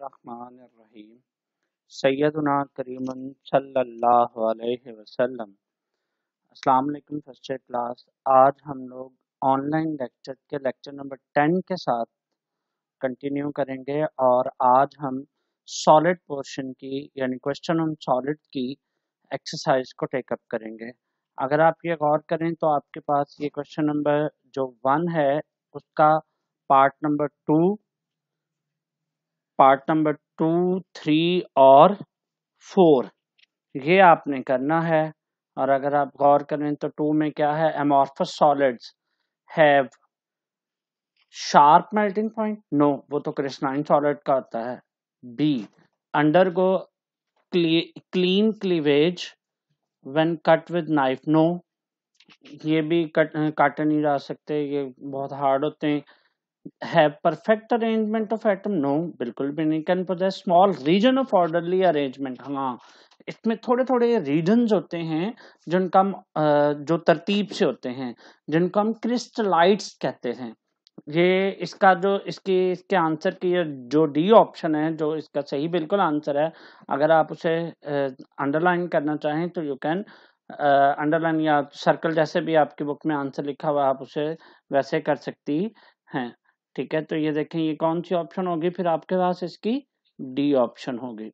रहीम सैदना करीम सल्लल्लाहु अलैहि वसल्लम अस्सलाम क्लास आज हम लोग ऑनलाइन लेक्चर के लेक्चर नंबर टेन के साथ कंटिन्यू करेंगे और आज हम सॉलिड पोर्शन की यानी क्वेश्चन ऑन सॉलिड की एक्सरसाइज को टेकअप करेंगे अगर आप ये गौर करें तो आपके पास ये क्वेश्चन नंबर जो वन है उसका part number two part number two three और फोर ये आपने करना है और अगर आप गौर करें तो टू में क्या है amorphous solids have sharp melting point no वो तो क्रिस्नाइन सॉलिड का होता है B undergo clean cleavage when cut with knife no ये भी कट काटे नहीं जा सकते ये बहुत हार्ड होते हैं है perfect arrangement of atom no बिल्कुल भी नहीं can possess small region of orderly arrangement हाँ इसमें थोड़े थोड़े रीजन होते हैं जिनका हम जो तरतीब से होते हैं जिनको हम क्रिस्टलाइट्स कहते हैं ये इसका जो इसकी इसके आंसर की जो डी ऑप्शन है जो इसका सही बिल्कुल आंसर है अगर आप उसे अंडरलाइन करना चाहें तो यू कैन अंडरलाइन या सर्कल जैसे भी आपकी बुक में आंसर लिखा हुआ आप उसे वैसे कर सकती हैं ठीक है तो ये देखें ये कौन सी ऑप्शन होगी फिर आपके पास इसकी डी ऑप्शन होगी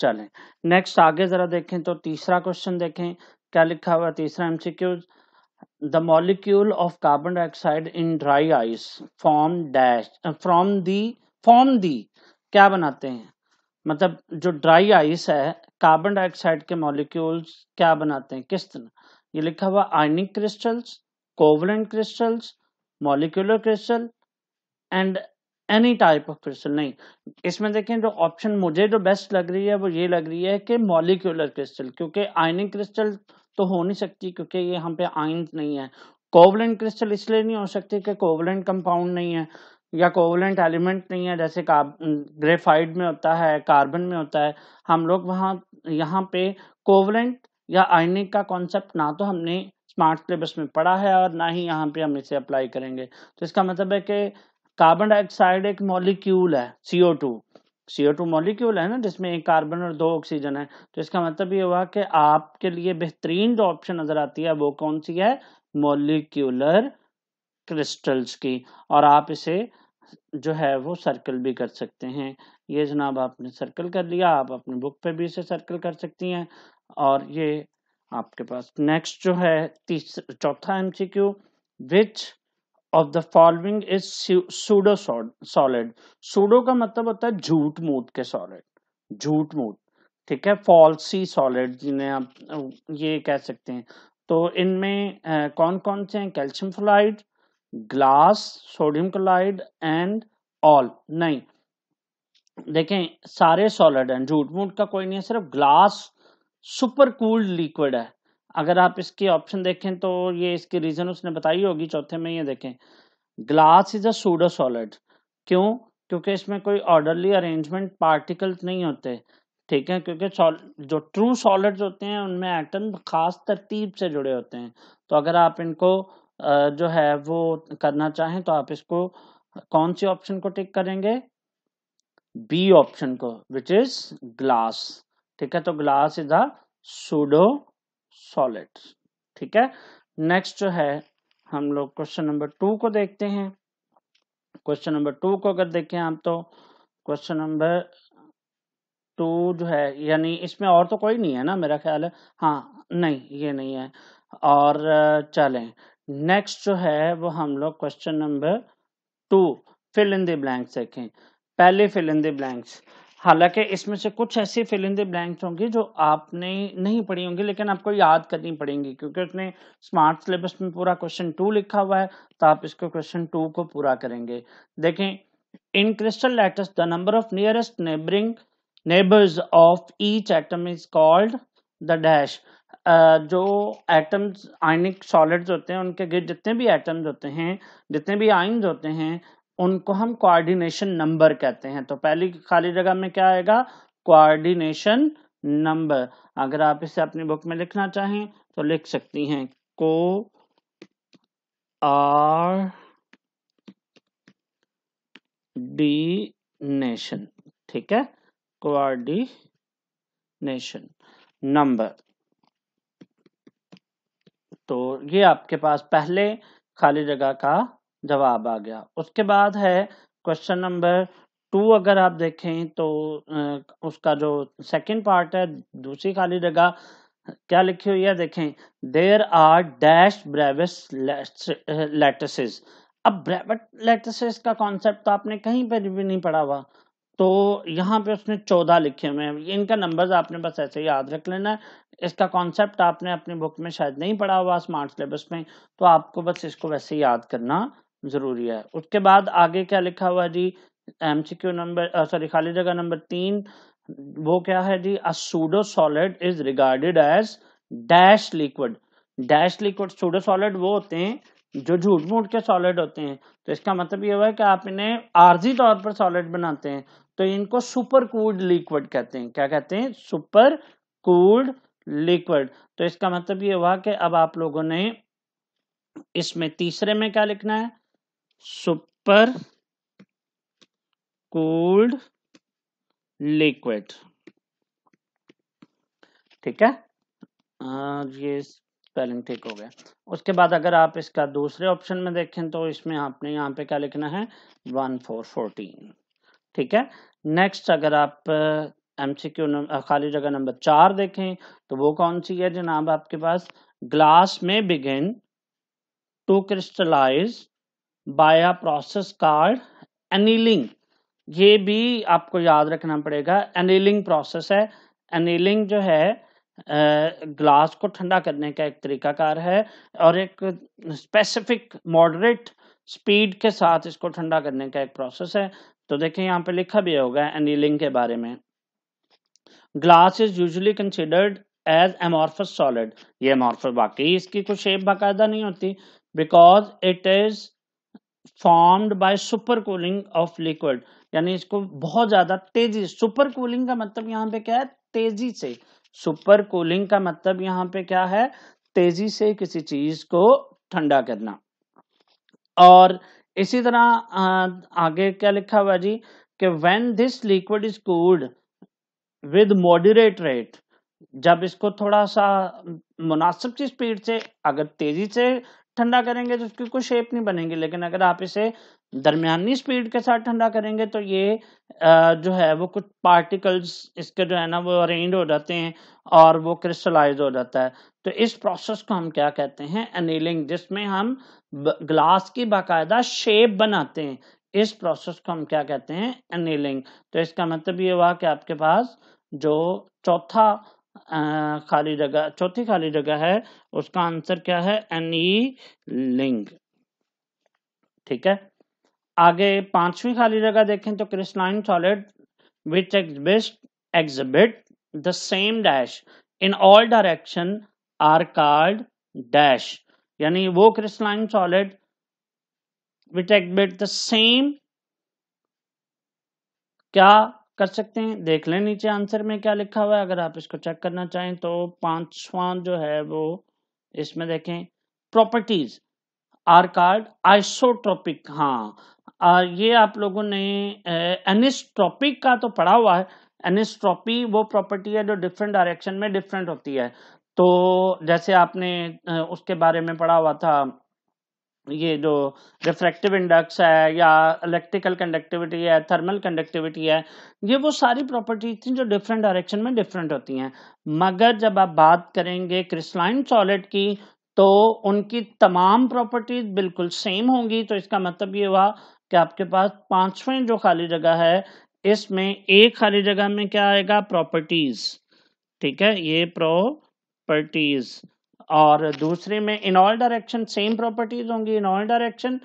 चलें नेक्स्ट आगे जरा देखें तो तीसरा क्वेश्चन देखें क्या लिखा हुआ तीसरा MCQ the molecule of carbon dioxide in dry ice form dash from the form the क्या बनाते हैं मतलब जो ड्राई आइस है कार्बन डाइऑक्साइड के मॉलिक्यूल्स क्या बनाते हैं किस तरह ये लिखा हुआ ionic crystals covalent crystals molecular crystal and any type of crystal नहीं इसमें देखें जो ऑप्शन मुझे जो बेस्ट लग रही है वो ये लग रही है कि मॉलिकुलर क्रिस्टल क्योंकि आयनिक क्रिस्टल तो हो नहीं सकती क्योंकि ये हम पे आइन नहीं है कोवलेंट क्रिस्टल इसलिए नहीं हो सकती कि कोवलेंट कंपाउंड नहीं है या कोवलेंट एलिमेंट नहीं है जैसे ग्रेफाइड में होता है कार्बन में होता है हम लोग वहाँ यहाँ पे कोवलेंट या आयनिक का कॉन्सेप्ट ना तो हमने स्मार्ट सिलेबस में पढ़ा है और ना ही यहाँ पे हम इसे अप्लाई करेंगे तो इसका मतलब है कि कार्बन डाइऑक्साइड एक मॉलिक्यूल है CO two CO two molecule है ना जिसमें एक कार्बन और दो ऑक्सीजन है तो इसका मतलब ये हुआ कि आपके लिए बेहतरीन जो ऑप्शन नजर आती है वो कौन सी है मोलिक्यूलर क्रिस्टल्स की और आप इसे जो है वो सर्कल भी कर सकते हैं ये जनाब आपने सर्कल कर लिया आप अपनी बुक पे भी इसे सर्कल कर सकती हैं और ये आपके पास नेक्स्ट जो है चौथा MCQ which of the following is pseudo solid pseudo का मतलब होता है झूठ मूठ के सॉलिड झूठ मूठ ठीक है फॉल्सी सॉलिड जिन्हें आप ये कह सकते हैं तो इनमें कौन कौन से हैं calcium fluoride glass sodium chloride and all नहीं देखें सारे सॉलिड हैं झूठ मूठ का कोई नहीं है सिर्फ ग्लास सुपर कूल्ड लिक्विड है अगर आप इसके ऑप्शन देखें तो ये इसकी रीजन उसने बताई होगी चौथे में ये देखें glass is a pseudo solid क्यों क्योंकि इसमें कोई ऑर्डरली अरेंजमेंट पार्टिकल्स नहीं होते ठीक है क्योंकि जो ट्रू सॉलिड होते हैं उनमें एटम खास तरतीब से जुड़े होते हैं तो अगर आप इनको जो है वो करना चाहें तो आप इसको कौन सी ऑप्शन को टिक करेंगे बी ऑप्शन को विच इज ग्लास ठीक है तो glass is a pseudo solid ठीक है नेक्स्ट जो है हम लोग क्वेश्चन नंबर टू को देखते हैं क्वेश्चन नंबर टू को अगर देखें आप तो क्वेश्चन नंबर टू जो है यानी इसमें और तो कोई नहीं है ना मेरा ख्याल है हाँ नहीं ये नहीं है और चलें नेक्स्ट जो है वो हम लोग question number two fill in the blanks देखें पहले फिल इन द ब्लैंक्स हालांकि इसमें से कुछ ऐसी फिल इन द ब्लैंक्स होंगी जो आपने नहीं पढ़ी होंगी लेकिन आपको याद करनी पड़ेंगी क्योंकि उसने स्मार्ट सिलेबस में पूरा क्वेश्चन टू लिखा हुआ है तो आप इसको क्वेश्चन टू को पूरा करेंगे देखें in crystal lattices the number of nearest neighbouring neighbours of each atom is called the dash जो एटम्स आयनिक सॉलिड्स होते हैं उनके गिर जितने भी एटम्स होते हैं जितने भी आइन्स होते हैं उनको हम कोऑर्डिनेशन नंबर कहते हैं तो पहली खाली जगह में क्या आएगा कोऑर्डिनेशन नंबर अगर आप इसे अपनी बुक में लिखना चाहें तो लिख सकती हैं को आर डी नेशन ठीक है कोऑर्डिनेशन नंबर तो ये आपके पास पहले खाली जगह का जवाब आ गया उसके बाद है क्वेश्चन नंबर टू अगर आप देखें तो उसका जो सेकंड पार्ट है दूसरी खाली जगह क्या लिखी हुई है देखें there are dash Bravais lattices अब ब्रेवट लेटसेस का कॉन्सेप्ट तो आपने कहीं पर भी नहीं पढ़ा हुआ तो यहाँ पे उसने चौदह लिखे हुए हैं इनका नंबर्स आपने बस ऐसे याद रख लेना है इसका कॉन्सेप्ट आपने अपनी बुक में शायद नहीं पढ़ा हुआ स्मार्ट सिलेबस में तो आपको बस इसको वैसे याद करना जरूरी है उसके बाद आगे क्या लिखा हुआ जी क्यू नंबर सॉरी खाली जगह नंबर तीन वो क्या है pseudo solid is regarded as dash liquid dash liquid pseudo solid वो होते हैं जो झूठ मूठ के सॉलिड होते हैं तो इसका मतलब ये हुआ है कि आप इन्हें आर्जी तौर पर सॉलिड बनाते हैं तो इनको सुपर कूल्ड लिक्विड कहते हैं क्या कहते हैं सुपर कूल्ड लिक्विड तो इसका मतलब ये हुआ कि अब आप लोगों ने इसमें तीसरे में क्या लिखना है सुपर कूल्ड लिक्विड ठीक है ये स्पेलिंग ठीक हो गया उसके बाद अगर आप इसका दूसरे ऑप्शन में देखें तो इसमें आपने यहाँ पे क्या लिखना है वन फोर फोर्टीन ठीक है नेक्स्ट अगर आप एम सी क्यू खाली जगह नंबर चार देखें तो वो कौन सी है जनाब आपके पास ग्लास में begin to crystallize by a process called annealing ये भी आपको याद रखना पड़ेगा एनीलिंग प्रोसेस है एनीलिंग जो है ग्लास को ठंडा करने का एक तरीकाकार है और एक स्पेसिफिक मॉडरेट स्पीड के साथ इसको ठंडा करने का एक प्रोसेस है तो देखें यहाँ पे लिखा भी होगा एनीलिंग के बारे में glass is usually considered as amorphous solid ये एमॉर्फस बाकी इसकी कुछ शेप बाकायदा नहीं होती because it is formed by super cooling of liquid यानी इसको बहुत ज्यादा तेजी सुपर कूलिंग का मतलब यहाँ पे क्या है तेजी से सुपर कूलिंग का मतलब यहाँ पे क्या है तेजी से किसी चीज को ठंडा करना और इसी तरह आगे क्या लिखा हुआ जी कि when this liquid is cooled with moderate rate जब इसको थोड़ा सा मुनासिब की स्पीड से अगर तेजी से ठंडा करेंगे तो उसकी कोई शेप नहीं बनेंगे लेकिन अगर आप इसे दरमियानी स्पीड के साथ ठंडा करेंगे तो ये जो है वो कुछ पार्टिकल्स इसके जो है ना वो अरेंज हो जाते हैं और वो क्रिस्टलाइज हो जाता है तो इस प्रोसेस को हम क्या कहते हैं अनिलिंग जिसमें हम ग्लास की बाकायदा शेप बनाते हैं इस प्रोसेस को हम क्या कहते हैं अनिलिंग तो इसका मतलब ये हुआ कि आपके पास जो चौथा खाली जगह चौथी खाली जगह है उसका आंसर क्या है एन ई e लिंग ठीक है आगे पांचवी खाली जगह देखें तो crystalline solid which exhibit exhibit the same dash in all direction are called dash यानी वो crystalline solid which exhibit the same क्या कर सकते हैं देख लें नीचे आंसर में क्या लिखा हुआ है अगर आप इसको चेक करना चाहें तो पांचवा जो है वो इसमें देखें प्रॉपर्टीज आर कार्ड आइसोट्रोपिक हाँ आ, ये आप लोगों ने एनिस्ट्रोपिक का तो पढ़ा हुआ है एनिस्ट्रोपी वो प्रॉपर्टी है जो डिफरेंट डायरेक्शन में डिफरेंट होती है तो जैसे आपने उसके बारे में पढ़ा हुआ था ये जो रिफ्रैक्टिव इंडेक्स है या इलेक्ट्रिकल कंडक्टिविटी है थर्मल कंडक्टिविटी है ये वो सारी प्रॉपर्टीज थी जो डिफरेंट डायरेक्शन में डिफरेंट होती हैं मगर जब आप बात करेंगे क्रिस्लाइन सॉलिड की तो उनकी तमाम प्रॉपर्टीज बिल्कुल सेम होंगी तो इसका मतलब ये हुआ कि आपके पास पांचवें जो खाली जगह है इसमें एक खाली जगह में क्या आएगा प्रॉपर्टीज ठीक है ये प्रॉपर्टीज और दूसरे में in all direction same properties होंगी in all direction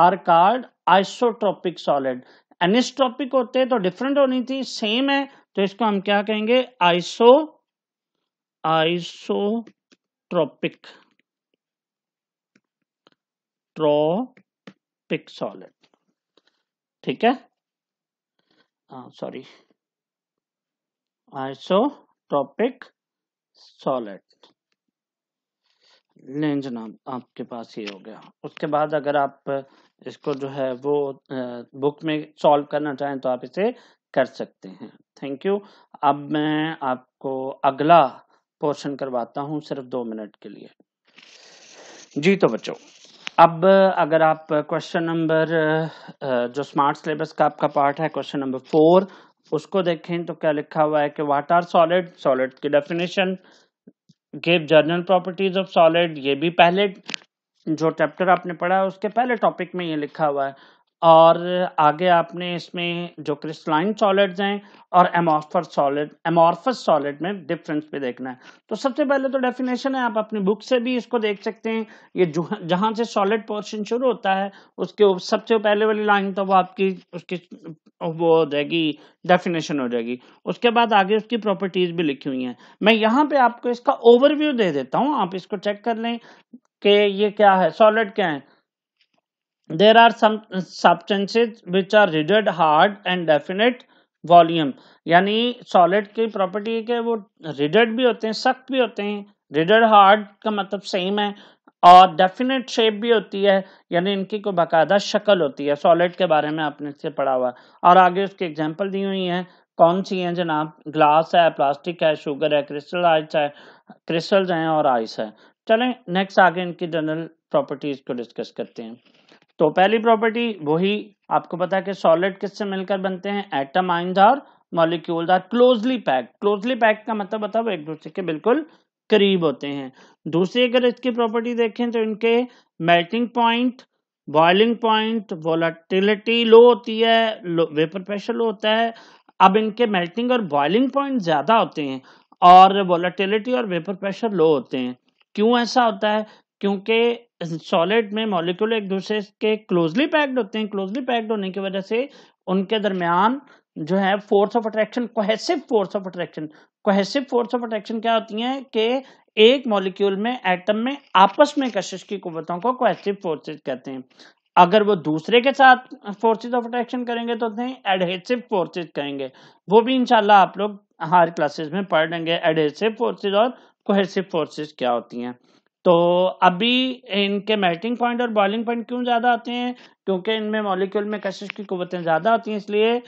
are called isotropic solid anisotropic होते तो डिफरेंट होनी थी सेम है तो इसको हम क्या कहेंगे आइसो आइसोट्रोपिक ट्रोपिक सॉलिड ठीक है सॉरी आइसोट्रोपिक सॉलिड लें जनाब आपके पास ये हो गया उसके बाद अगर आप इसको जो है वो बुक में सॉल्व करना चाहें तो आप इसे कर सकते हैं थैंक यू अब मैं आपको अगला पोर्शन करवाता हूँ सिर्फ दो मिनट के लिए जी तो बच्चों अब अगर आप क्वेश्चन नंबर जो स्मार्ट सिलेबस का आपका पार्ट है क्वेश्चन नंबर फोर उसको देखें तो क्या लिखा हुआ है कि वाट आर सॉलिड सॉलिड की definition give general properties of solid ये भी पहले जो चैप्टर आपने पढ़ा है उसके पहले टॉपिक में ये लिखा हुआ है और आगे आपने इसमें जो क्रिस्टलाइन सॉलिड्स हैं और एमॉर्फर सॉलिड एमॉर्फस सॉलिड में डिफरेंस भी देखना है तो सबसे पहले तो डेफिनेशन है आप अपनी बुक से भी इसको देख सकते हैं ये जहाँ से सॉलिड पोर्शन शुरू होता है उसके सबसे पहले वाली लाइन तो वो आपकी उसकी वो हो जाएगी डेफिनेशन हो जाएगी उसके बाद आगे उसकी प्रॉपर्टीज भी लिखी हुई हैं मैं यहाँ पे आपको इसका ओवरव्यू दे देता हूँ आप इसको चेक कर लें कि ये क्या है सॉलिड क्या है there are some substances which are rigid hard and definite volume यानी सॉलिड की प्रॉपर्टी के वो रिडड भी होते हैं सख्त भी होते हैं रिडड हार्ड का मतलब सेम है और डेफिनेट शेप भी होती है यानी इनकी कोई बाकायदा शक्ल होती है सॉलिड के बारे में आपने इससे पढ़ा हुआ और आगे उसकी एग्जांपल दी हुई हैं कौन सी हैं जनाब ग्लास है प्लास्टिक है शुगर है क्रिस्टल आइस है क्रिस्टल्स हैं और आइस है चलें नेक्स्ट आगे इनकी जनरल प्रॉपर्टीज को डिस्कस करते हैं तो पहली प्रॉपर्टी वही आपको पता है कि सॉलिड किससे मिलकर बनते हैं एटम आइंस और molecules are closely pack closely pack का मतलब बताओ वो एक दूसरे के बिल्कुल करीब होते हैं दूसरी अगर इसकी प्रॉपर्टी देखें तो इनके melting point boiling point volatility low होती है वेपर प्रेशर लो होता है अब इनके मेल्टिंग और बॉइलिंग पॉइंट ज्यादा होते हैं और वोलाटिलिटी और वेपर प्रेशर लो होते हैं क्यों ऐसा होता है क्योंकि सॉलिड में मॉलिक्यूल एक दूसरे के क्लोजली पैक्ड होते हैं क्लोजली पैक्ड होने की वजह से उनके दरमियान जो है force of attraction cohesive force of attraction cohesive force of attraction क्या होती है कि एक मॉलिक्यूल में एटम में आपस में कशिश की कुवतों को कोहेसिव फोर्सेज कहते हैं अगर वो दूसरे के साथ फोर्सेज ऑफ अट्रैक्शन करेंगे तो उन्हें एडहेसिव फोर्सेज कहेंगे वो भी इंशाल्लाह आप लोग हर क्लासेस में पढ़ लेंगे एडहेसिव फोर्सेज और कोहेसिव फोर्सेज क्या होती हैं तो अभी इनके मेल्टिंग पॉइंट और बॉइलिंग पॉइंट क्यों ज़्यादा आते हैं क्योंकि इनमें मॉलिक्यूल में कशिश की कुतें ज़्यादा होती हैं इसलिए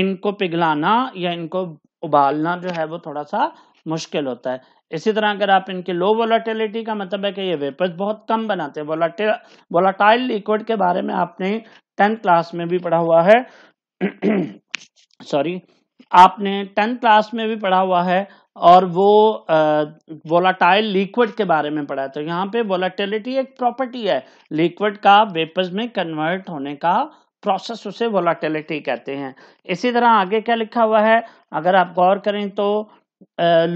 इनको पिघलाना या इनको उबालना जो है वो थोड़ा सा मुश्किल होता है इसी तरह अगर आप इनकी लो वोलाटिलिटी का मतलब है कि ये वेपर्स बहुत कम बनाते हैं वोलाटिल वोलाटाइल लिक्विड के बारे में आपने टेंथ क्लास में भी पढ़ा हुआ है सॉरी आपने टेंथ क्लास में भी पढ़ा हुआ है और वो वोलाटाइल लिक्विड के बारे में पढ़ा तो यहाँ पे वोलाटिलिटी एक प्रॉपर्टी है लिक्विड का वेपर्स में कन्वर्ट होने का प्रोसेस उसे वोलाटिलिटी कहते हैं इसी तरह आगे क्या लिखा हुआ है अगर आप गौर करें तो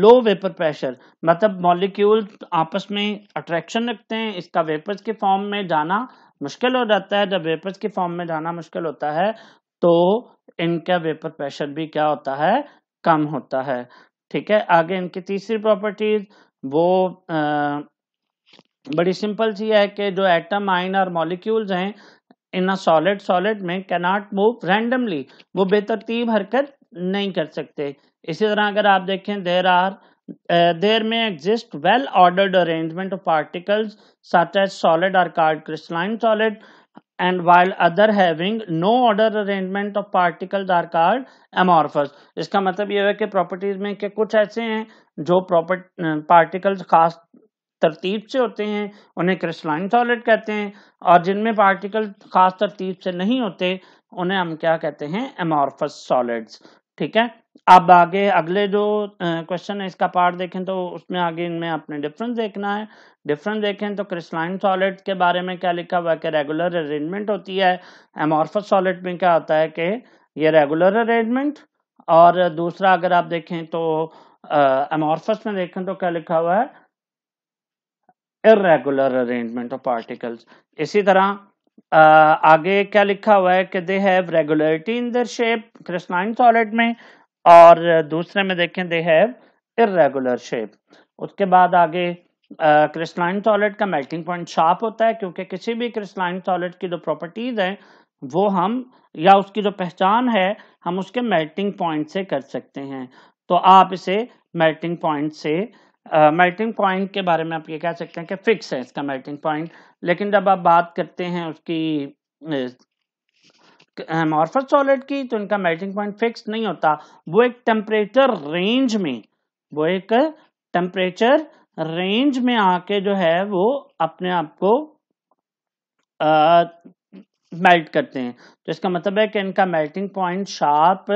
लो वेपर प्रेशर मतलब मॉलिक्यूल आपस में अट्रैक्शन रखते हैं इसका वेपर्स के फॉर्म में जाना मुश्किल हो जाता है जब वेपर्स के फॉर्म में जाना मुश्किल होता है तो इनका वेपर प्रेशर भी क्या होता है कम होता है ठीक है आगे इनकी तीसरी प्रॉपर्टीज वो आ, बड़ी सिंपल सी है कि जो एटम आइन और मॉलिक्यूल्स हैं इन अ सॉलिड सॉलिड में कैनॉट मूव रैंडमली वो बेतरतीब हरकत नहीं कर सकते इसी तरह अगर आप देखें देर आर देर में exist well ordered arrangement of particles such as solid और called crystalline solid and while other having no order arrangement of particles are called amorphous इसका मतलब ये है कि properties में के कुछ ऐसे हैं जो property particles खास तरतीब से होते हैं उन्हें क्रिस्टलाइन सॉलिड कहते हैं और जिनमें पार्टिकल खास तरतीब से नहीं होते उन्हें हम क्या कहते हैं एमॉर्फस सॉलिड्स ठीक है अब आगे अगले जो क्वेश्चन है इसका पार्ट देखें तो उसमें आगे इनमें आपने डिफरेंस देखना है डिफरेंस देखें तो क्रिस्टलाइन सॉलिड के बारे में क्या लिखा हुआ है कि रेगुलर अरेंजमेंट होती है एमॉर्फस सॉलिड में क्या होता है कि ये रेगुलर अरेंजमेंट और दूसरा अगर आप देखें तो एमॉर्फस में देखें तो क्या लिखा हुआ है इरेगुलर अरेंजमेंट ऑफ पार्टिकल्स इसी तरह Uh, आगे क्या लिखा हुआ है कि they have regularity in their shape crystalline solid में और दूसरे में देखें दे हैव इरेगुलर शेप उसके बाद आगे क्रिस्टलाइन सॉलिड का मेल्टिंग पॉइंट शार्प होता है क्योंकि किसी भी क्रिस्टलाइन सॉलिड की जो प्रॉपर्टीज हैं वो हम या उसकी जो पहचान है हम उसके मेल्टिंग पॉइंट से कर सकते हैं तो आप इसे मेल्टिंग पॉइंट से मेल्टिंग पॉइंट के बारे में आप ये कह सकते हैं कि फिक्स है इसका मेल्टिंग पॉइंट लेकिन जब आप बात करते हैं उसकी मॉर्फस सॉलिड की तो इनका मेल्टिंग पॉइंट फिक्स नहीं होता वो एक टेम्परेचर रेंज में वो एक टेम्परेचर रेंज में आके जो है वो अपने आप को मेल्ट करते हैं तो इसका मतलब है कि इनका मेल्टिंग पॉइंट शार्प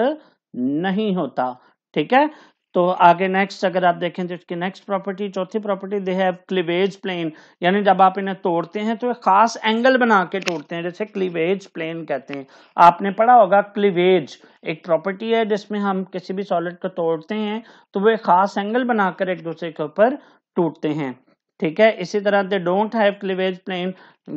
नहीं होता ठीक है तो आगे नेक्स्ट अगर आप देखें तो इसकी नेक्स्ट प्रॉपर्टी चौथी property they have cleavage plane यानी जब आप इन्हें तोड़ते हैं तो खास एंगल बना के तोड़ते हैं जैसे क्लीवेज प्लेन कहते हैं आपने पढ़ा होगा क्लीवेज एक प्रॉपर्टी है जिसमें हम किसी भी सॉलिड को तोड़ते हैं तो वे खास एंगल बनाकर एक दूसरे के ऊपर टूटते हैं ठीक है इसी तरह they don't have cleavage plane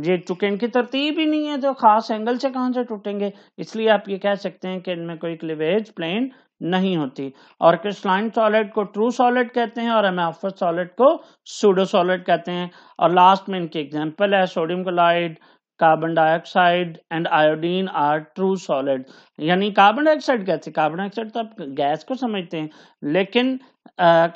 ये चूंकि इनकी तरतीब ही नहीं है तो खास एंगल से कहां से टूटेंगे इसलिए आप ये कह सकते हैं कि इनमें कोई क्लीवेज प्लेन नहीं होती और क्रिस्टलाइन सॉलिड को ट्रू सॉलिड कहते हैं और एमेफस सॉलिड को सूडो सॉलिड कहते हैं और लास्ट में इनकी एग्जांपल है sodium chloride carbon dioxide and iodine are true solid यानी कार्बन डाइऑक्साइड कैसे कार्बन डाइऑक्साइड तो आप गैस को समझते हैं लेकिन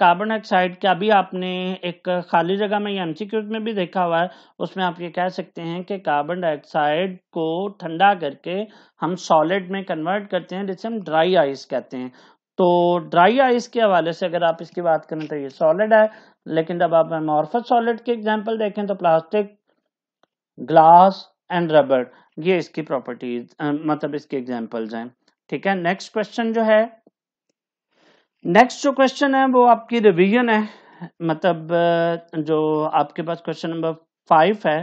कार्बन डाइऑक्साइड का भी आपने एक खाली जगह में या एमसीक्यूज में भी देखा हुआ है उसमें आप ये कह सकते हैं कि कार्बन डाइऑक्साइड को ठंडा करके हम सॉलिड में कन्वर्ट करते हैं जिसे हम ड्राई आइस कहते हैं तो ड्राई आइस के हवाले से अगर आप इसकी बात करें तो ये सॉलिड है लेकिन जब आप मॉर्फस सॉलिड के एग्जाम्पल देखें तो प्लास्टिक ग्लास एंड रबर ये इसकी प्रॉपर्टीज मतलब इसके एग्जांपल्स हैं ठीक है नेक्स्ट क्वेश्चन जो है नेक्स्ट जो क्वेश्चन है वो आपकी रिवीजन है मतलब जो आपके पास क्वेश्चन नंबर फाइव है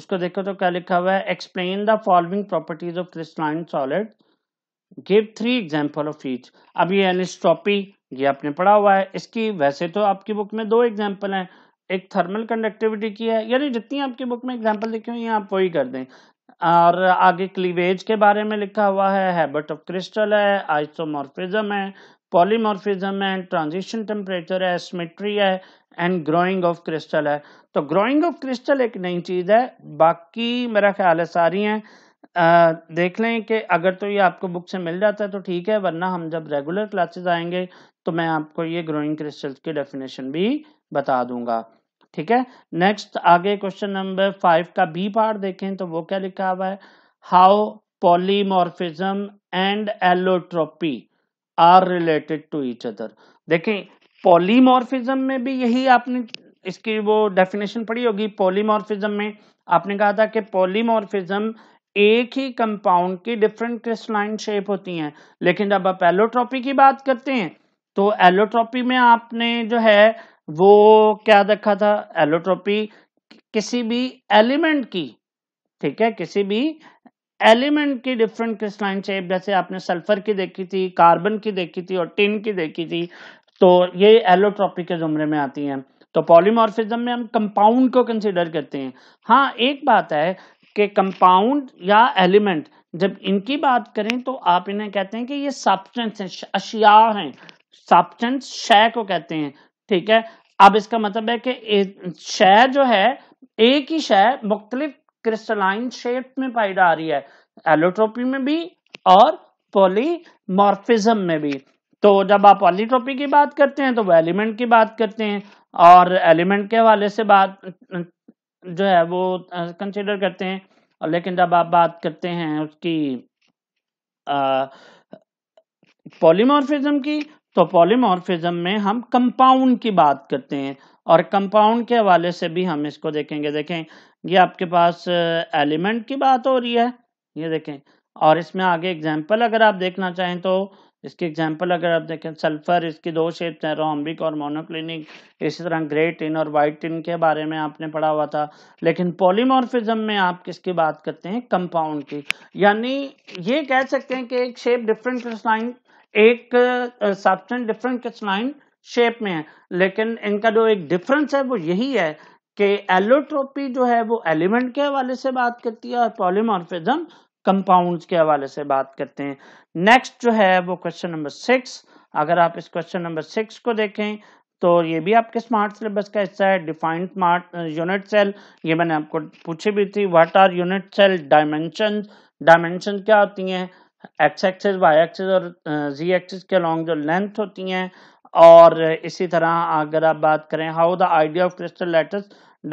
उसको देखो तो क्या लिखा हुआ है explain the following properties of crystalline solid give three example of each अब ये एनिस्ट्रॉपी ये आपने पढ़ा हुआ है इसकी वैसे तो आपकी बुक में दो एग्जाम्पल हैं एक थर्मल कंडक्टिविटी की है यानी जितनी आपकी बुक में एग्जाम्पल लिखी हुई है आप वही कर दें और आगे क्लीवेज के बारे में लिखा हुआ है हैबिट ऑफ क्रिस्टल है आइसोमॉर्फिज्म है पॉलीमॉर्फिज्म है ट्रांजिशन टेम्परेचर है सिमेट्री है एंड ग्रोइंग ऑफ क्रिस्टल है तो ग्रोइंग ऑफ क्रिस्टल एक नई चीज है बाकी मेरा ख्याल है सारी हैं आ, देख लें कि अगर तो ये आपको बुक से मिल जाता है तो ठीक है वरना हम जब रेगुलर क्लासेस आएंगे तो मैं आपको ये ग्रोइंग क्रिस्टल्स की डेफिनेशन भी बता दूंगा ठीक है नेक्स्ट आगे क्वेश्चन नंबर फाइव का बी पार्ट देखें तो वो क्या लिखा हुआ है how polymorphism and allotropy are related to each other देखें पॉलीमॉर्फिज्म में भी यही आपने इसकी वो डेफिनेशन पढ़ी होगी पॉलीमॉर्फिज्म में आपने कहा था कि पॉलीमॉर्फिज्म एक ही कंपाउंड की डिफरेंट क्रिस्टलाइन शेप होती हैं लेकिन जब आप एलोट्रोपी की बात करते हैं तो एलोट्रोपी में आपने जो है वो क्या देखा था एलोट्रोपी किसी भी एलिमेंट की ठीक है किसी भी एलिमेंट की डिफरेंट क्रिस्टलाइन शेप जैसे आपने सल्फर की देखी थी कार्बन की देखी थी और टिन की देखी थी तो ये एलोट्रॉपी के जुमरे में आती हैं तो पॉलीमॉर्फिज्म में हम कंपाउंड को कंसिडर करते हैं हाँ एक बात है कि कंपाउंड या एलिमेंट जब इनकी बात करें तो आप इन्हें कहते हैं कि ये सब्सटेंस है अशिया है सब्सटेंस शय को कहते हैं ठीक है अब इसका मतलब है कि शय जो है एक ही शय मुख्तलिफ क्रिस्टलाइन शेप में पाई जा रही है एलोट्रोपी में भी और पॉलीमॉर्फिज्म में भी तो जब आप पॉलीट्रोपी की बात करते हैं तो वो एलिमेंट की बात करते हैं और एलिमेंट के हवाले से बात जो है वो कंसिडर करते हैं और लेकिन जब आप बात करते हैं उसकी पॉलीमॉर्फिज्म की तो पॉलीमॉर्फिज्म में हम कंपाउंड की बात करते हैं और कंपाउंड के हवाले से भी हम इसको देखेंगे देखें ये आपके पास एलिमेंट की बात हो रही है ये देखें और इसमें आगे एग्जाम्पल अगर आप देखना चाहें तो इसकी एग्जाम्पल अगर आप देखें सल्फर इसकी दो शेप हैं रोम्बिक और मोनोक्लिनिक इसी तरह ग्रे टिन और वाइट टिन के बारे में आपने पढ़ा हुआ था लेकिन पॉलीमॉर्फिज्म में आप किसकी बात करते हैं कंपाउंड की यानी ये कह सकते हैं कि एक शेप डिफरेंट डिजाइन एक सब्सटेंस डिफरेंट लाइन शेप में है लेकिन इनका जो एक डिफरेंस है वो यही है कि एलोट्रोपी जो है वो एलिमेंट के हवाले से बात करती है और पॉलीमॉर्फिज्म कंपाउंड्स के हवाले से बात करते हैं नेक्स्ट जो है वो क्वेश्चन नंबर सिक्स अगर आप इस क्वेश्चन नंबर सिक्स को देखें तो ये भी आपके स्मार्ट सिलेबस का हिस्सा है डिफाइंड स्मार्ट यूनिट सेल ये मैंने आपको पूछी भी थी what are unit cell dimension dimension क्या होती हैं एक्स एक्सेस वाई एक्सेस और जी एक्सेस के अलॉन्ग जो लेंथ होती हैं और इसी तरह अगर आप बात करें how the idea of crystal lattices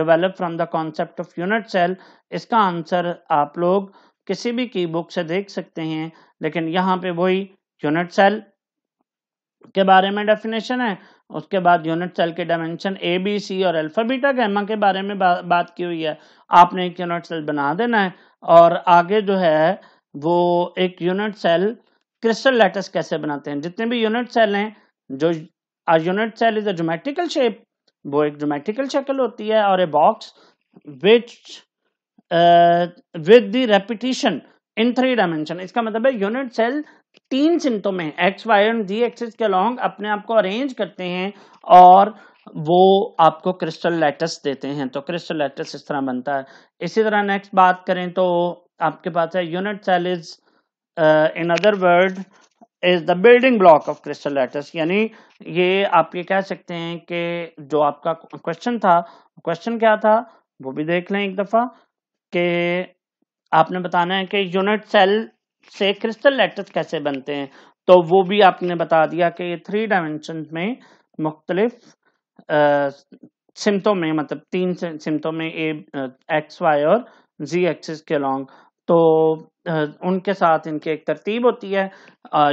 develop from the concept of unit cell इसका आंसर आप लोग किसी भी की बुक से देख सकते हैं लेकिन यहाँ पे वही यूनिट सेल के बारे में डेफिनेशन है उसके बाद यूनिट सेल के डायमेंशन ए बी सी और अल्फाबीटा गैमा के बारे में बा, बात की हुई है आपने एक यूनिट सेल बना देना है और आगे जो है वो एक यूनिट सेल क्रिस्टल लेटस कैसे बनाते हैं जितने भी यूनिट सेल हैं जो unit cell is a geometrical shape वो एक जोमेट्रिकल शक्ल होती है और a box which with the repetition in three dimension इसका मतलब है यूनिट सेल तीन सिंटों में X Y and Z axis के लॉन्ग अपने आप को अरेंज करते हैं और वो आपको क्रिस्टल लेटस देते हैं तो क्रिस्टल लेटस इस तरह बनता है इसी तरह नेक्स्ट बात करें तो आपके पास है unit cell is in other word is the building block of crystal lattices यानी ये आप ये कह सकते हैं कि जो आपका क्वेश्चन था क्वेश्चन क्या था वो भी देख लें एक दफ़ा कि आपने बताना है कि यूनिट सेल से क्रिस्टल लेटर्स कैसे बनते हैं तो वो भी आपने बता दिया कि ये थ्री डायमेंशन में मुख्तलिफ सिमतों uh, में मतलब तीन सिमतों में ए एक्स वाई और जी एक्सिस के अलॉन्ग तो उनके साथ इनकी एक तरतीब होती है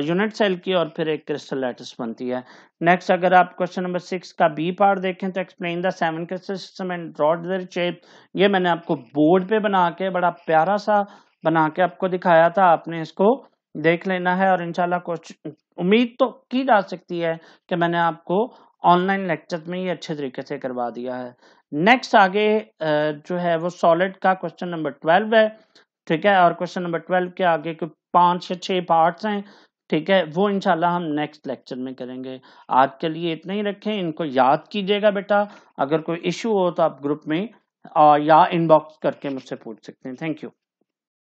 यूनिट सेल की और फिर एक क्रिस्टल लैटिस बनती है नेक्स्ट अगर आप क्वेश्चन नंबर सिक्स का बी पार्ट देखें तो explain the seven crystal system and draw their shape ये मैंने आपको बोर्ड पे बना के बड़ा प्यारा सा बना के आपको दिखाया था आपने इसको देख लेना है और इनशाला उम्मीद तो की जा सकती है कि मैंने आपको ऑनलाइन लेक्चर में ही अच्छे तरीके से करवा दिया है नेक्स्ट आगे जो है वो सॉलिड का क्वेश्चन नंबर ट्वेल्व है ठीक है और क्वेश्चन नंबर ट्वेल्व के आगे के पांच से छह पार्ट्स हैं ठीक है वो इनशाला हम नेक्स्ट लेक्चर में करेंगे आज के लिए इतना ही रखें इनको याद कीजिएगा बेटा अगर कोई इशू हो तो आप ग्रुप में या इनबॉक्स करके मुझसे पूछ सकते हैं थैंक यू